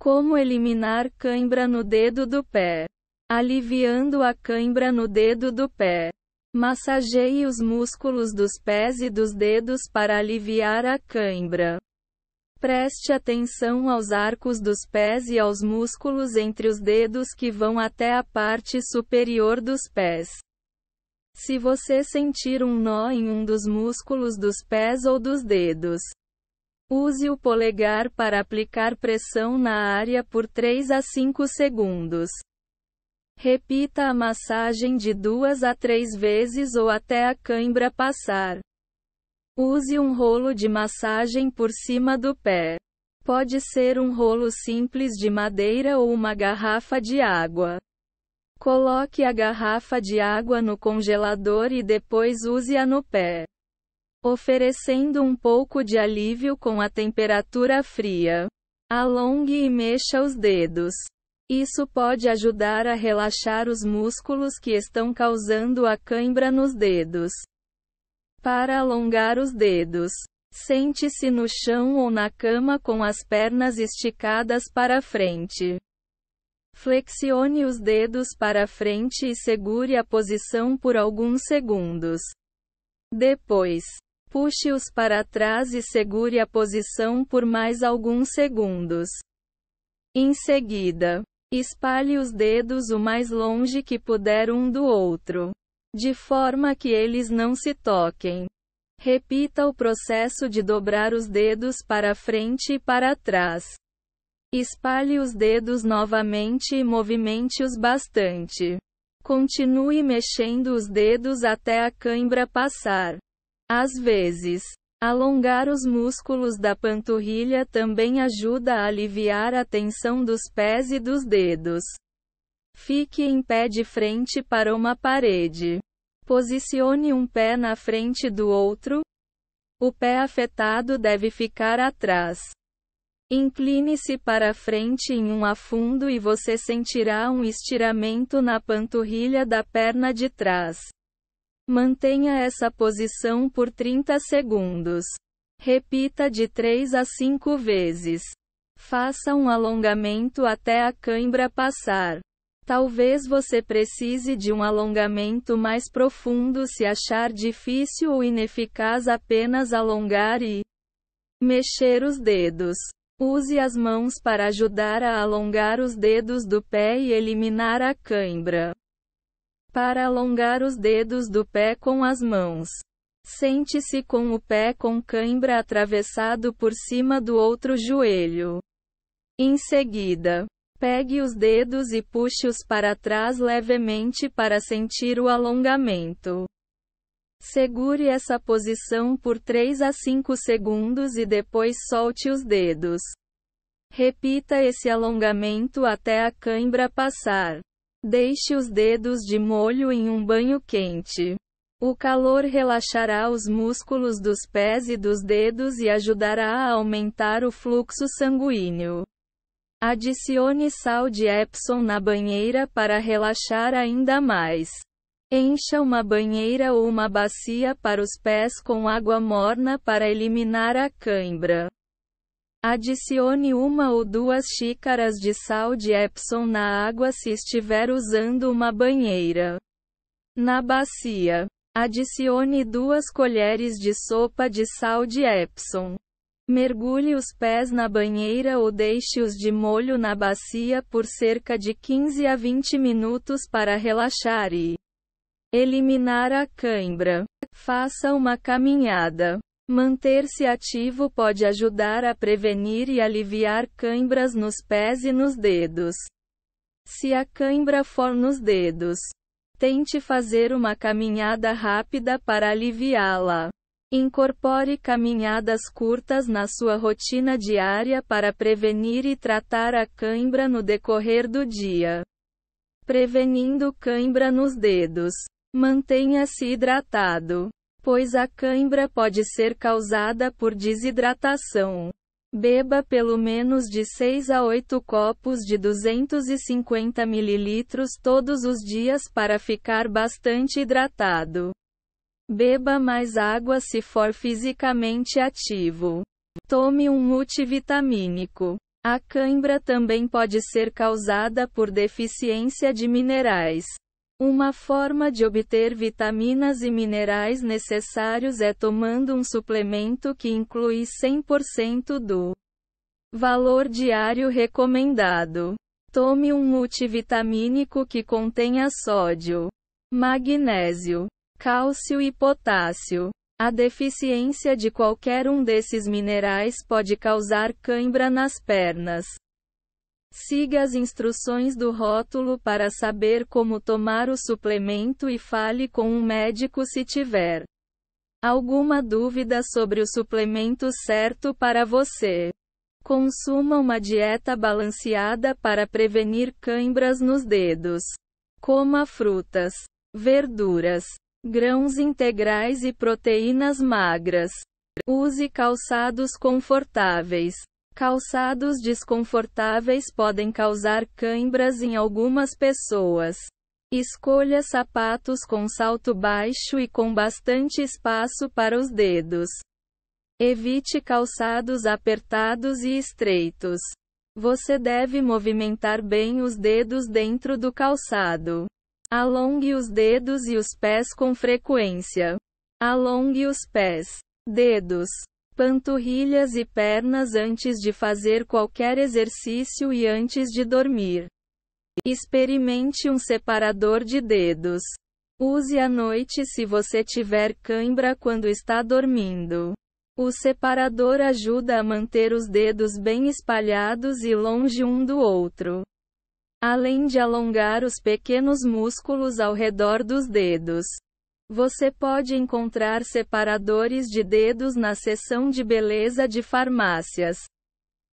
Como eliminar cãibra no dedo do pé? Aliviando a cãibra no dedo do pé. Massageie os músculos dos pés e dos dedos para aliviar a cãibra. Preste atenção aos arcos dos pés e aos músculos entre os dedos que vão até a parte superior dos pés. Se você sentir um nó em um dos músculos dos pés ou dos dedos, Use o polegar para aplicar pressão na área por 3 a 5 segundos. Repita a massagem de duas a três vezes ou até a cãibra passar. Use um rolo de massagem por cima do pé. Pode ser um rolo simples de madeira ou uma garrafa de água. Coloque a garrafa de água no congelador e depois use-a no pé oferecendo um pouco de alívio com a temperatura fria. Alongue e mexa os dedos. Isso pode ajudar a relaxar os músculos que estão causando a cãibra nos dedos. Para alongar os dedos, sente-se no chão ou na cama com as pernas esticadas para frente. Flexione os dedos para frente e segure a posição por alguns segundos. Depois, Puxe-os para trás e segure a posição por mais alguns segundos. Em seguida, espalhe os dedos o mais longe que puder um do outro, de forma que eles não se toquem. Repita o processo de dobrar os dedos para frente e para trás. Espalhe os dedos novamente e movimente-os bastante. Continue mexendo os dedos até a cãibra passar. Às vezes, alongar os músculos da panturrilha também ajuda a aliviar a tensão dos pés e dos dedos. Fique em pé de frente para uma parede. Posicione um pé na frente do outro. O pé afetado deve ficar atrás. Incline-se para frente em um afundo e você sentirá um estiramento na panturrilha da perna de trás. Mantenha essa posição por 30 segundos. Repita de 3 a 5 vezes. Faça um alongamento até a cãibra passar. Talvez você precise de um alongamento mais profundo se achar difícil ou ineficaz apenas alongar e mexer os dedos. Use as mãos para ajudar a alongar os dedos do pé e eliminar a cãibra para alongar os dedos do pé com as mãos. Sente-se com o pé com cãibra atravessado por cima do outro joelho. Em seguida, pegue os dedos e puxe-os para trás levemente para sentir o alongamento. Segure essa posição por 3 a 5 segundos e depois solte os dedos. Repita esse alongamento até a cãibra passar. Deixe os dedos de molho em um banho quente. O calor relaxará os músculos dos pés e dos dedos e ajudará a aumentar o fluxo sanguíneo. Adicione sal de Epsom na banheira para relaxar ainda mais. Encha uma banheira ou uma bacia para os pés com água morna para eliminar a cãibra. Adicione uma ou duas xícaras de sal de Epsom na água se estiver usando uma banheira. Na bacia, adicione duas colheres de sopa de sal de Epsom. Mergulhe os pés na banheira ou deixe-os de molho na bacia por cerca de 15 a 20 minutos para relaxar e eliminar a cãibra. Faça uma caminhada. Manter-se ativo pode ajudar a prevenir e aliviar cãibras nos pés e nos dedos. Se a cãibra for nos dedos, tente fazer uma caminhada rápida para aliviá-la. Incorpore caminhadas curtas na sua rotina diária para prevenir e tratar a cãibra no decorrer do dia. Prevenindo cãibra nos dedos. Mantenha-se hidratado pois a cãibra pode ser causada por desidratação. Beba pelo menos de 6 a 8 copos de 250 ml todos os dias para ficar bastante hidratado. Beba mais água se for fisicamente ativo. Tome um multivitamínico. A cãibra também pode ser causada por deficiência de minerais. Uma forma de obter vitaminas e minerais necessários é tomando um suplemento que inclui 100% do valor diário recomendado. Tome um multivitamínico que contenha sódio, magnésio, cálcio e potássio. A deficiência de qualquer um desses minerais pode causar cãibra nas pernas, Siga as instruções do rótulo para saber como tomar o suplemento e fale com um médico se tiver alguma dúvida sobre o suplemento certo para você. Consuma uma dieta balanceada para prevenir cãibras nos dedos. Coma frutas, verduras, grãos integrais e proteínas magras. Use calçados confortáveis. Calçados desconfortáveis podem causar cãibras em algumas pessoas. Escolha sapatos com salto baixo e com bastante espaço para os dedos. Evite calçados apertados e estreitos. Você deve movimentar bem os dedos dentro do calçado. Alongue os dedos e os pés com frequência. Alongue os pés, dedos, panturrilhas e pernas antes de fazer qualquer exercício e antes de dormir. Experimente um separador de dedos. Use à noite se você tiver cãibra quando está dormindo. O separador ajuda a manter os dedos bem espalhados e longe um do outro. Além de alongar os pequenos músculos ao redor dos dedos. Você pode encontrar separadores de dedos na seção de beleza de farmácias.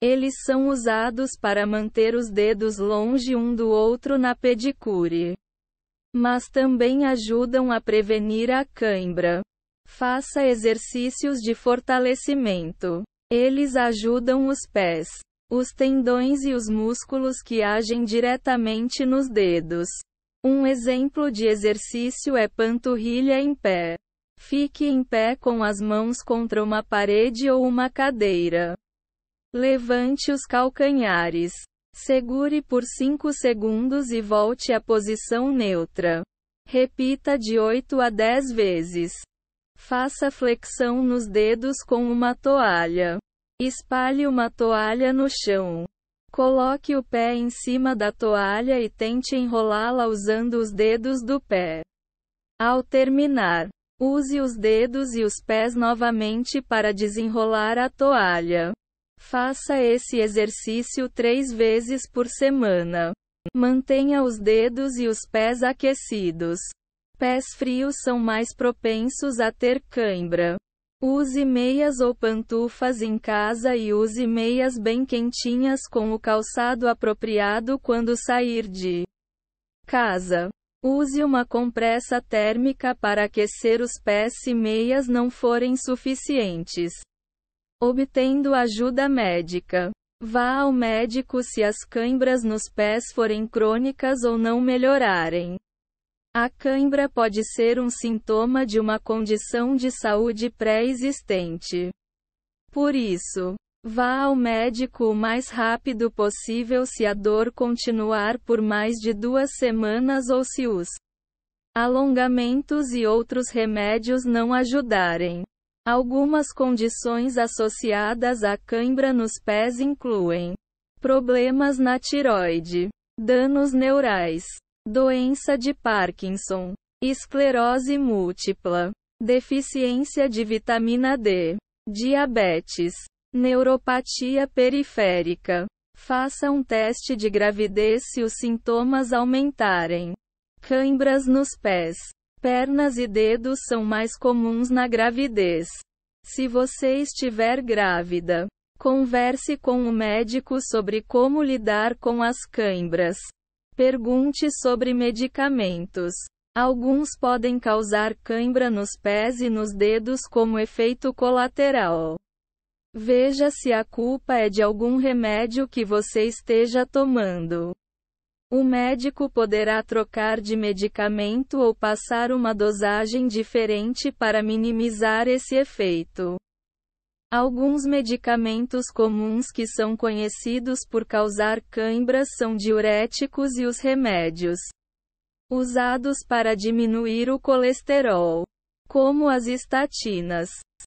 Eles são usados para manter os dedos longe um do outro na pedicure. Mas também ajudam a prevenir a cãibra. Faça exercícios de fortalecimento. Eles ajudam os pés, os tendões e os músculos que agem diretamente nos dedos. Um exemplo de exercício é panturrilha em pé. Fique em pé com as mãos contra uma parede ou uma cadeira. Levante os calcanhares. Segure por 5 segundos e volte à posição neutra. Repita de 8 a 10 vezes. Faça flexão nos dedos com uma toalha. Espalhe uma toalha no chão. Coloque o pé em cima da toalha e tente enrolá-la usando os dedos do pé. Ao terminar, use os dedos e os pés novamente para desenrolar a toalha. Faça esse exercício três vezes por semana. Mantenha os dedos e os pés aquecidos. Pés frios são mais propensos a ter cãibra. Use meias ou pantufas em casa e use meias bem quentinhas com o calçado apropriado quando sair de casa. Use uma compressa térmica para aquecer os pés se meias não forem suficientes. Obtendo ajuda médica. Vá ao médico se as cãibras nos pés forem crônicas ou não melhorarem. A cãibra pode ser um sintoma de uma condição de saúde pré-existente. Por isso, vá ao médico o mais rápido possível se a dor continuar por mais de duas semanas ou se os alongamentos e outros remédios não ajudarem. Algumas condições associadas à cãibra nos pés incluem problemas na tiroide, danos neurais doença de Parkinson, esclerose múltipla, deficiência de vitamina D, diabetes, neuropatia periférica. Faça um teste de gravidez se os sintomas aumentarem. Cãibras nos pés, pernas e dedos são mais comuns na gravidez. Se você estiver grávida, converse com o médico sobre como lidar com as cãibras. Pergunte sobre medicamentos. Alguns podem causar cãibra nos pés e nos dedos como efeito colateral. Veja se a culpa é de algum remédio que você esteja tomando. O médico poderá trocar de medicamento ou passar uma dosagem diferente para minimizar esse efeito. Alguns medicamentos comuns que são conhecidos por causar cãibras são diuréticos e os remédios usados para diminuir o colesterol, como as estatinas.